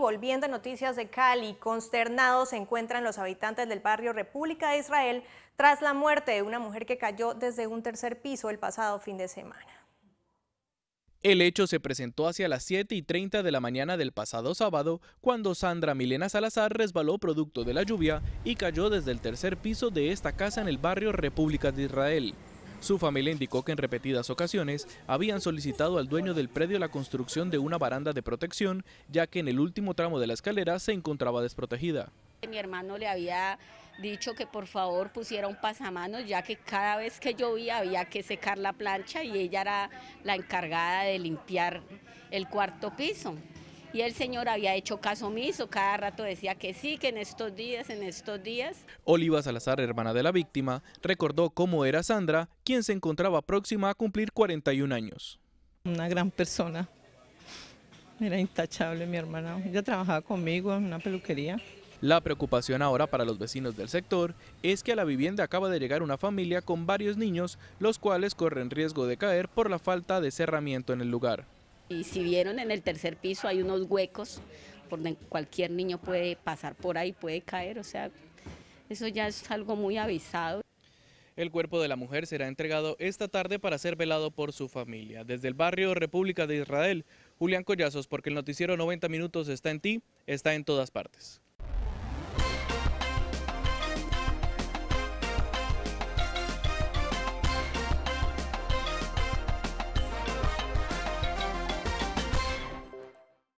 Volviendo a noticias de Cali, consternados se encuentran los habitantes del barrio República de Israel tras la muerte de una mujer que cayó desde un tercer piso el pasado fin de semana. El hecho se presentó hacia las 7 y 30 de la mañana del pasado sábado, cuando Sandra Milena Salazar resbaló producto de la lluvia y cayó desde el tercer piso de esta casa en el barrio República de Israel. Su familia indicó que en repetidas ocasiones habían solicitado al dueño del predio la construcción de una baranda de protección, ya que en el último tramo de la escalera se encontraba desprotegida. Mi hermano le había dicho que por favor pusiera un pasamanos, ya que cada vez que llovía había que secar la plancha y ella era la encargada de limpiar el cuarto piso y el señor había hecho caso omiso, cada rato decía que sí, que en estos días, en estos días. Oliva Salazar, hermana de la víctima, recordó cómo era Sandra, quien se encontraba próxima a cumplir 41 años. Una gran persona, era intachable mi hermana, ella trabajaba conmigo en una peluquería. La preocupación ahora para los vecinos del sector es que a la vivienda acaba de llegar una familia con varios niños, los cuales corren riesgo de caer por la falta de cerramiento en el lugar. Y si vieron en el tercer piso hay unos huecos donde cualquier niño puede pasar por ahí, puede caer, o sea, eso ya es algo muy avisado. El cuerpo de la mujer será entregado esta tarde para ser velado por su familia. Desde el barrio República de Israel, Julián Collazos, porque el noticiero 90 Minutos está en ti, está en todas partes.